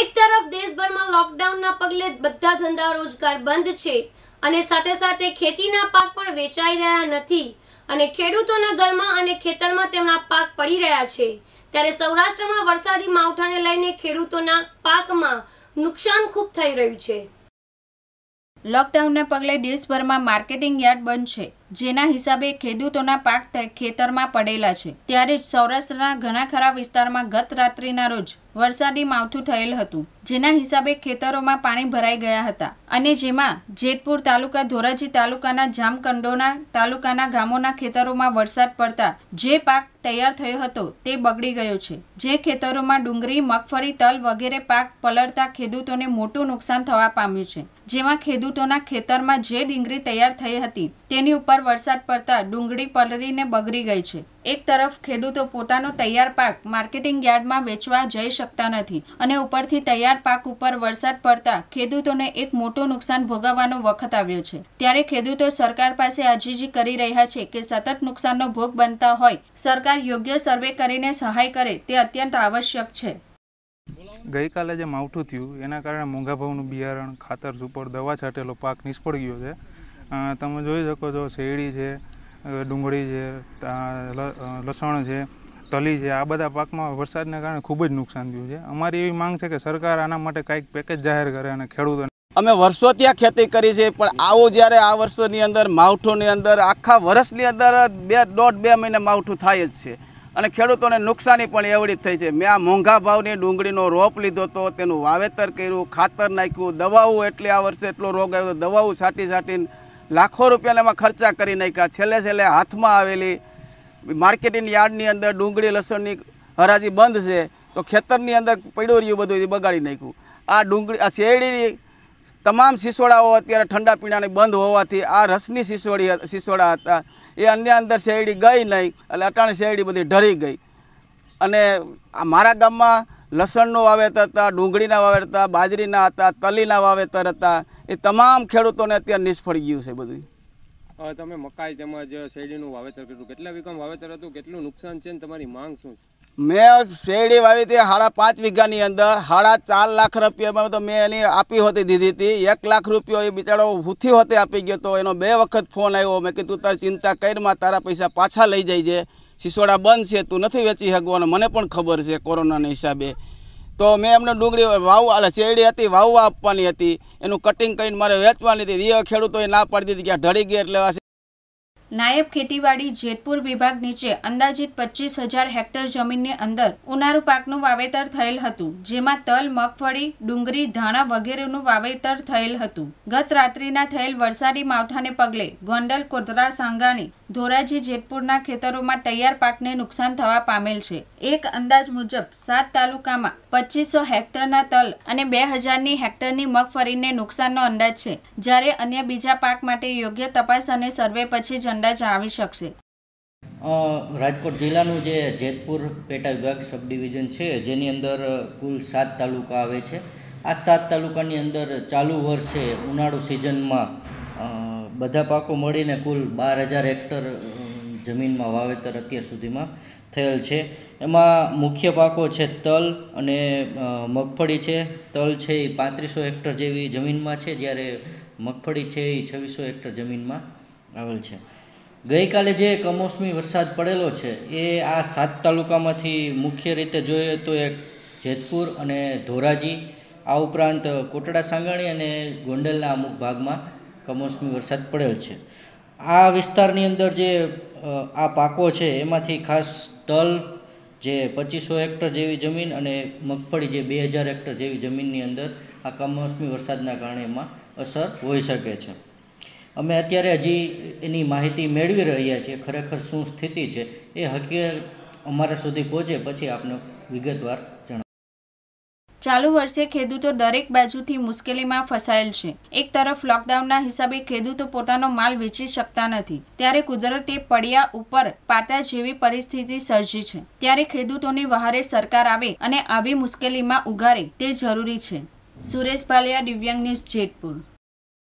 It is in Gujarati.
એક તરફ દેશભરમાં લોકડાઉનના પગલે બધા ધંધા રોજગાર બંધ છે અને સાથે સાથે ખેતીના પાક પણ વેચાઈ રહ્યા નથી અને ખેડૂતોના ઘરમાં અને ખેતરમાં તેમના પાક પડી રહ્યા છે ત્યારે સૌરાષ્ટ્રમાં વરસાદી માવઠાને લઈને ખેડૂતોના પાકમાં નુકસાન ખૂબ થઈ રહ્યું છે લોકડાઉનને પગલે દેશભરમાં માર્કેટિંગ યાર્ડ બંધ છે જેના હિસાબે ખેડૂતોના પાક ખેતરમાં પડેલા છે ત્યારે જ સૌરાષ્ટ્રના ઘણા ખરા વિસ્તારમાં ગત રાત્રિના રોજ વરસાદી માવઠું થયેલ હતું જેના હિસાબે ખેતરોમાં પાણી ભરાઈ ગયા હતા અને જેમાં જેતપુર તાલુકા ધોરાજી તાલુકાના જામકંડોના તાલુકાના ગામોના ખેતરોમાં વરસાદ પડતા જે પાક તૈયાર થયો હતો તે બગડી ગયો છે જે ખેતરોમાં ડુંગળી મગફળી તલ વગેરે પાક પલળતા ખેડૂતોને મોટું નુકસાન થવા પામ્યું છે જેમાં ખેડૂતોના ખેતરમાં જે ડીંગરી તૈયાર થઈ હતી તેની ઉપર વરસાદ પડતા ડુંગળી પલળીને બગડી ગઈ છે એક તરફ ખેડૂતો પોતાનો તૈયાર પાક માર્કેટિંગ યાર્ડમાં વેચવા જઈ શકતા નથી અને ઉપરથી તૈયાર પાક ઉપર વરસાદ પડતા ખેડૂતોને એક મોટું નુકસાન ભોગવવાનો વખત આવ્યો છે ત્યારે ખેડૂતો સરકાર પાસે આજીજી કરી રહ્યા છે કે સતત નુકસાનનો ભોગ બનતા હોય સરકાર યોગ્ય સર્વે કરીને સહાય કરે તે અત્યંત આવશ્યક છે ગઈકાલે જે માવઠું થયું એના કારણે મોંઘા ભાવનું બિયારણ ખાતર સુપર દવા છાંટેલો પાક નિષ્ફળ ગયો છે તમે જોઈ શકો છો શેરડી છે ડુંગળી છે લસણ છે તલી છે આ બધા પાકમાં વરસાદને કારણે ખૂબ જ નુકસાન થયું છે અમારી એવી માંગ છે કે સરકાર આના માટે કંઈક પેકેજ જાહેર કરે અને ખેડૂતોને અમે વર્ષો ત્યાં ખેતી કરી છે પણ આવું જ્યારે આ વર્ષોની અંદર માવઠુંની અંદર આખા વર્ષની અંદર બે દોઢ બે મહિને માવઠું થાય જ છે અને ખેડૂતોને નુકસાની પણ એવડી થઈ છે મેં આ મોંઘા ભાવની ડુંગળીનો રોપ લીધો હતો તેનું વાવેતર કર્યું ખાતર નાખ્યું દવાઓ એટલે આ વર્ષે એટલો રોગ આવ્યો દવાઓ છાંટી છાંટીને લાખો રૂપિયાને એમાં ખર્ચા કરી નાખ્યા છેલ્લે છેલ્લે હાથમાં આવેલી માર્કેટિંગ યાર્ડની અંદર ડુંગળી લસણની હરાજી બંધ છે તો ખેતરની અંદર પડ્યું રહ્યું બધું બગાડી નાખ્યું આ ડુંગળી આ શેરડીની તમામ સિસોડાઓ અત્યારે ઠંડા પીણાની બંધ હોવાથી આ રસની સિસોડી સિસોડા હતા એ અન્ય અંદર શેરડી ગઈ નહીં એટલે અટાણ શેરડી બધી ઢળી ગઈ અને મારા ગામમાં લસણનું વાવેતર હતા ડુંગળીના વાવેતર બાજરીના હતા તલીના વાવેતર હતા એ તમામ ખેડૂતોને અત્યારે નિષ્ફળ ગયું છે બધું તમે મકાઈ તેમજ શેરડીનું વાવેતર કર્યું કેટલા વીઘા વાવેતર હતું કેટલું નુકસાન છે તમારી માંગ શું મેં શેરડી વાવી હતી સાડા પાંચ વીઘાની અંદર સાડા ચાર લાખ રૂપિયામાં તો મેં એની આપી હતી દીધી હતી એક લાખ રૂપિયા એ બિચારો ભૂથી હોતે આપી ગયો તો એનો બે વખત ફોન આવ્યો મેં કીધું તારી ચિંતા કરમાં તારા પૈસા પાછા લઈ જાય છે સિસોડા બંધ છે તું નથી વેચી શકવાનો મને પણ ખબર છે કોરોનાના હિસાબે તો મેં એમને ડુંગળી વાવ એટલે શેરડી હતી વાવવા આપવાની હતી એનું કટિંગ કરીને મારે વેચવાની હતી એ ખેડૂતોએ ના પાડી દીધી કે આ ઢળી ગઈ એટલે નાયબ ખેતીવાડી જેતપુર વિભાગ નીચે અંદાજિત પચીસ હજાર હેક્ટર જમીનની અંદર ઉનાળુ પાકનું વાવેતર થયેલ હતું જેમાં તલ મગફળી ડુંગળી ધાણા વગેરેનું વાવેતર થયેલ હતું ગત રાત્રિના થયેલ વરસાદી માવઠાને પગલે ગોંડલ કોદરા સાંગાની ધોરાજી જેતપુરના ખેતરોમાં તૈયાર પાકને નુકસાન થવા પામેલ છે એક અંદાજ મુજબ સાત તાલુકામાં પચીસો હેક્ટરના તલ અને બે હજારની હેક્ટરની મગફળીને નુકસાનનો અંદાજ છે જ્યારે અન્ય બીજા પાક માટે યોગ્ય તપાસ અને સર્વે પછી જણાવ અંદાજ આવી શકશે રાજકોટ જિલ્લાનું જે જેતપુર પેટા વિભાગ સબ ડિવિઝન છે જેની અંદર કુલ સાત તાલુકા આવે છે આ સાત તાલુકાની અંદર ચાલુ વર્ષે ઉનાળુ સિઝનમાં બધા પાકો મળીને કુલ બાર હજાર હેક્ટર જમીનમાં વાવેતર અત્યાર સુધીમાં થયેલ છે એમાં મુખ્ય પાકો છે તલ અને મગફળી છે તલ છે એ પાંત્રીસો હેક્ટર જેવી જમીનમાં છે જ્યારે મગફળી છે એ છવ્વીસો હેક્ટર જમીનમાં આવેલ છે ગઈકાલે જે કમોસમી વરસાદ પડેલો છે એ આ સાત તાલુકામાંથી મુખ્ય રીતે જોઈએ તો એક જેતપુર અને ધોરાજી આ ઉપરાંત કોટડા સાંગાણી અને ગોંડલના અમુક ભાગમાં કમોસમી વરસાદ પડેલ છે આ વિસ્તારની અંદર જે આ પાકો છે એમાંથી ખાસ તલ જે પચીસો હેક્ટર જેવી જમીન અને મગફળી જે બે હજાર હેક્ટર જેવી જમીનની અંદર આ કમોસમી વરસાદના કારણે એમાં અસર હોઈ શકે છે અમે અત્યારે હજી એની માહિતી મેળવી રહ્યા છીએ ખરેખર શું સ્થિતિ છે એ હકીકત અમારા સુધી પહોંચે પછી આપને વિગતવાર ચાલુ વર્ષે ખેડૂતો દરેક બાજુથી મુશ્કેલીમાં ફસાયેલ છે એક તરફ લોકડાઉનના હિસાબે ખેડૂતો પોતાનો માલ વેચી શકતા નથી ત્યારે કુદરતે પડ્યા ઉપર પાતા જેવી પરિસ્થિતિ સર્જી છે ત્યારે ખેડૂતોની વહારે સરકાર આવે અને આવી મુશ્કેલીમાં ઉગારે તે જરૂરી છે સુરેશ ભાલિયા દિવ્યાંગ ન્યૂઝ જેતપુર